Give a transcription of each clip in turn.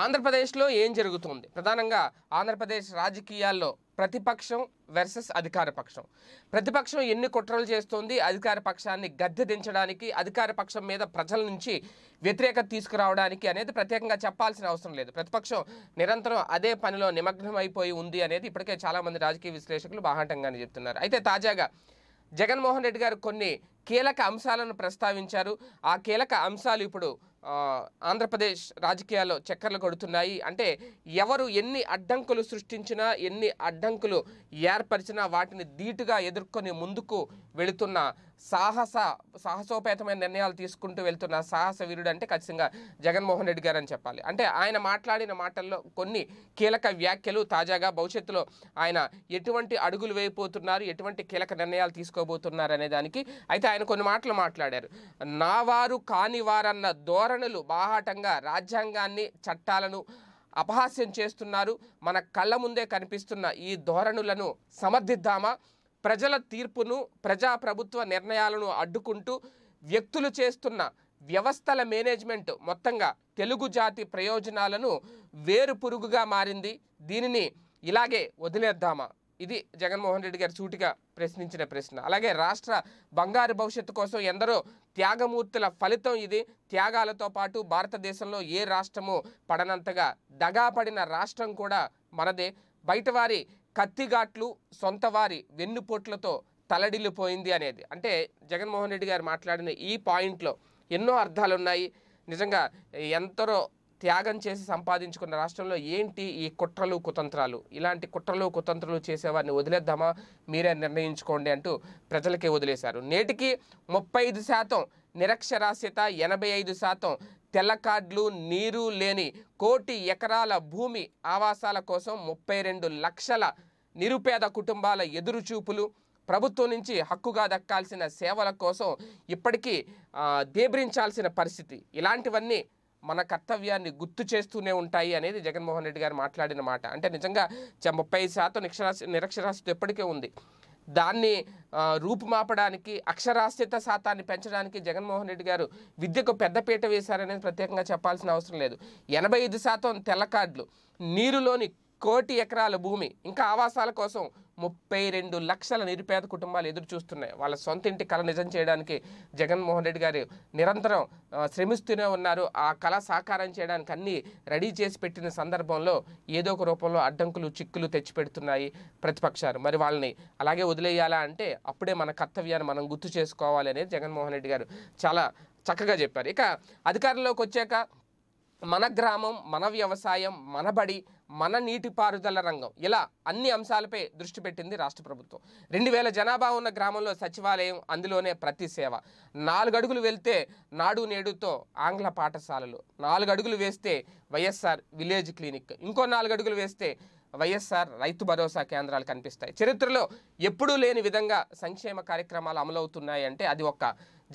ఆంధ్రప్రదేశ్లో ఏం జరుగుతుంది ప్రధానంగా ఆంధ్రప్రదేశ్ రాజకీయాల్లో ప్రతిపక్షం వర్సెస్ అధికార పక్షం ప్రతిపక్షం ఎన్ని కుట్రలు చేస్తుంది అధికార పక్షాన్ని గద్దె దించడానికి అధికార పక్షం మీద ప్రజల నుంచి వ్యతిరేకత తీసుకురావడానికి అనేది ప్రత్యేకంగా చెప్పాల్సిన అవసరం లేదు ప్రతిపక్షం నిరంతరం అదే పనిలో నిమగ్నం అయిపోయి ఉంది అనేది ఇప్పటికే చాలామంది రాజకీయ విశ్లేషకులు బాహాటంగానే చెప్తున్నారు అయితే తాజాగా జగన్మోహన్ రెడ్డి గారు కొన్ని కీలక అంశాలను ప్రస్తావించారు ఆ కీలక అంశాలు ఇప్పుడు ఆంధ్రప్రదేశ్ రాజకీయాల్లో చక్కర్లు కొడుతున్నాయి అంటే ఎవరు ఎన్ని అడ్డంకులు సృష్టించినా ఎన్ని అడ్డంకులు ఏర్పరిచినా వాటిని ధీటుగా ఎదుర్కొని ముందుకు వెళుతున్న సాహస సాహసోపేతమైన నిర్ణయాలు తీసుకుంటూ వెళ్తున్న సాహస వీరుడు అంటే ఖచ్చితంగా జగన్మోహన్ రెడ్డి గారు అని చెప్పాలి అంటే ఆయన మాట్లాడిన మాటల్లో కొన్ని కీలక వ్యాఖ్యలు తాజాగా భవిష్యత్తులో ఆయన ఎటువంటి అడుగులు వేయబోతున్నారు ఎటువంటి కీలక నిర్ణయాలు తీసుకోబోతున్నారు అనే దానికి అయితే ఆయన కొన్ని మాటలు మాట్లాడారు నావారు కానివారన్న ధోరణులు బాహాటంగా రాజ్యాంగాన్ని చట్టాలను అపహాస్యం చేస్తున్నారు మన కళ్ళ ముందే కనిపిస్తున్న ఈ ధోరణులను సమర్థిద్దామా ప్రజల తీర్పును ప్రజాప్రభుత్వ నిర్ణయాలను అడ్డుకుంటూ వ్యక్తులు చేస్తున్న వ్యవస్థల మేనేజ్మెంట్ మొత్తంగా తెలుగు జాతి ప్రయోజనాలను వేరు పురుగుగా మారింది దీనిని ఇలాగే వదిలేద్దామా ఇది జగన్మోహన్ రెడ్డి గారు సూటిగా ప్రశ్నించిన ప్రశ్న అలాగే రాష్ట్ర బంగారు భవిష్యత్తు కోసం ఎందరో త్యాగమూర్తుల ఫలితం ఇది త్యాగాలతో పాటు భారతదేశంలో ఏ రాష్ట్రము పడనంతగా దగాపడిన రాష్ట్రం కూడా మనదే బయటవారి కత్తిఘాట్లు వారి వెన్నుపోట్లతో తలడిల్లిపోయింది అనేది అంటే జగన్మోహన్ రెడ్డి గారు మాట్లాడిన ఈ పాయింట్లో ఎన్నో అర్థాలు ఉన్నాయి నిజంగా ఎంతరో త్యాగం చేసి సంపాదించుకున్న రాష్ట్రంలో ఏంటి ఈ కుట్రలు కుతంత్రాలు ఇలాంటి కుట్రలు కుతంత్రాలు చేసేవారిని వదిలేద్దామా మీరే నిర్ణయించుకోండి అంటూ ప్రజలకే వదిలేశారు నేటికి ముప్పై శాతం నిరక్షరాస్యత ఎనభై ఐదు శాతం తెల్ల నీరు లేని కోటి ఎకరాల భూమి ఆవాసాల కోసం ముప్పై రెండు లక్షల నిరుపేద కుటుంబాల ఎదురుచూపులు ప్రభుత్వం నుంచి హక్కుగా దక్కాల్సిన సేవల కోసం ఇప్పటికీ దేబ్రించాల్సిన పరిస్థితి ఇలాంటివన్నీ మన కర్తవ్యాన్ని గుర్తు చేస్తూనే ఉంటాయి అనేది జగన్మోహన్ రెడ్డి గారు మాట్లాడిన మాట అంటే నిజంగా ముప్పై శాతం నిరక్షరాస్యత ఎప్పటికే ఉంది దాన్ని రూపుమాపడానికి అక్షరాస్యత శాతాన్ని పెంచడానికి జగన్మోహన్ రెడ్డి గారు విద్యకు పెద్దపీట వేశారనేది ప్రత్యేకంగా చెప్పాల్సిన అవసరం లేదు ఎనభై శాతం తెల్ల కార్డులు నీరులోని కోటి ఎకరాల భూమి ఇంకా ఆవాసాల కోసం ముప్పై రెండు లక్షల నిరుపేద కుటుంబాలు ఎదురు చూస్తున్నాయి వాళ్ళ సొంత ఇంటి కళ నిజం చేయడానికి జగన్మోహన్ రెడ్డి గారు నిరంతరం శ్రమిస్తూనే ఉన్నారు ఆ కళ సాకారం చేయడానికి అన్నీ రెడీ చేసి పెట్టిన సందర్భంలో ఏదో ఒక రూపంలో అడ్డంకులు చిక్కులు తెచ్చిపెడుతున్నాయి ప్రతిపక్షాలు మరి వాళ్ళని అలాగే వదిలేయాలా అంటే అప్పుడే మన కర్తవ్యాన్ని మనం గుర్తు చేసుకోవాలి అనేది జగన్మోహన్ రెడ్డి గారు చాలా చక్కగా చెప్పారు ఇక అధికారంలోకి వచ్చాక మన గ్రామం మన వ్యవసాయం మన బడి మన నీటిపారుదల రంగం ఇలా అన్ని అంశాలపై దృష్టి పెట్టింది రాష్ట్ర ప్రభుత్వం రెండు వేల జనాభా ఉన్న గ్రామంలో సచివాలయం అందులోనే ప్రతి సేవ నాలుగు అడుగులు వెళ్తే నాడు నేడుతో ఆంగ్ల పాఠశాలలు నాలుగు అడుగులు వేస్తే వైఎస్ఆర్ విలేజ్ క్లినిక్ ఇంకో నాలుగు అడుగులు వేస్తే వైఎస్ఆర్ రైతు భరోసా కేంద్రాలు కనిపిస్తాయి చరిత్రలో ఎప్పుడూ లేని విధంగా సంక్షేమ కార్యక్రమాలు అమలవుతున్నాయి అంటే అది ఒక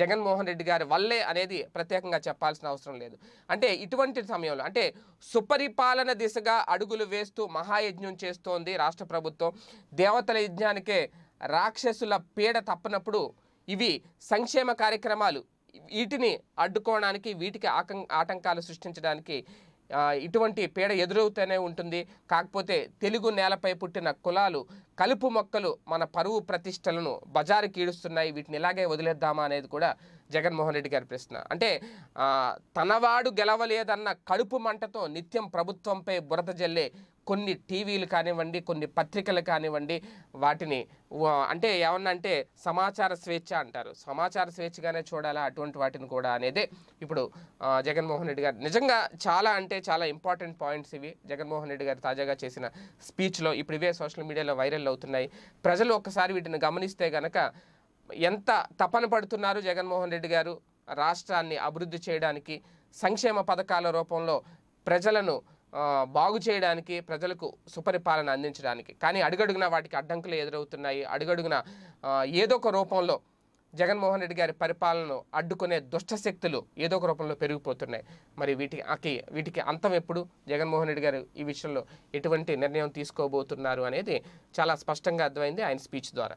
జగన్మోహన్ రెడ్డి గారి వల్లే అనేది ప్రత్యేకంగా చెప్పాల్సిన అవసరం లేదు అంటే ఇటువంటి సమయంలో అంటే సుపరిపాలన దిశగా అడుగులు వేస్తూ మహాయజ్ఞం చేస్తోంది రాష్ట్ర ప్రభుత్వం దేవతల యజ్ఞానికే రాక్షసుల పీడ తప్పనప్పుడు ఇవి సంక్షేమ కార్యక్రమాలు వీటిని అడ్డుకోవడానికి వీటికి ఆటంకాలు సృష్టించడానికి ఇటువంటి పీడ ఎదురవుతూనే ఉంటుంది కాకపోతే తెలుగు నేలపై పుట్టిన కులాలు కలుపు మొక్కలు మన పరువు ప్రతిష్టలను బజారు కీడుస్తున్నాయి వీటిని ఇలాగే వదిలేద్దామా అనేది కూడా జగన్మోహన్ రెడ్డి గారి ప్రశ్న అంటే తనవాడు గెలవలేదన్న కడుపు మంటతో నిత్యం ప్రభుత్వంపై బురద జల్లే కొన్ని టీవీలు కానివ్వండి కొన్ని పత్రికలు కానివ్వండి వాటిని అంటే ఏమన్నా అంటే సమాచార స్వేచ్ఛ అంటారు సమాచార స్వేచ్ఛగానే చూడాలా అటువంటి వాటిని కూడా అనేది ఇప్పుడు జగన్మోహన్ రెడ్డి గారు నిజంగా చాలా అంటే చాలా ఇంపార్టెంట్ పాయింట్స్ ఇవి జగన్మోహన్ రెడ్డి గారు తాజాగా చేసిన స్పీచ్లో ఇప్పుడు ఇవే సోషల్ మీడియాలో వైరల్ అవుతున్నాయి ప్రజలు ఒక్కసారి వీటిని గమనిస్తే గనక ఎంత తపన పడుతున్నారు జగన్మోహన్ రెడ్డి గారు రాష్ట్రాన్ని అభివృద్ధి చేయడానికి సంక్షేమ పథకాల రూపంలో ప్రజలను బాగు చేయడానికి ప్రజలకు సుపరిపాలన అందించడానికి కానీ అడుగడుగున వాటికి అడ్డంకులు ఎదురవుతున్నాయి అడుగడుగున ఏదో ఒక రూపంలో జగన్మోహన్ రెడ్డి గారి పరిపాలనను అడ్డుకునే దుష్టశక్తులు ఏదో ఒక రూపంలో పెరిగిపోతున్నాయి మరి వీటికి వీటికి అంతం ఎప్పుడు జగన్మోహన్ రెడ్డి గారు ఈ విషయంలో ఎటువంటి నిర్ణయం తీసుకోబోతున్నారు అనేది చాలా స్పష్టంగా అర్థమైంది ఆయన స్పీచ్ ద్వారా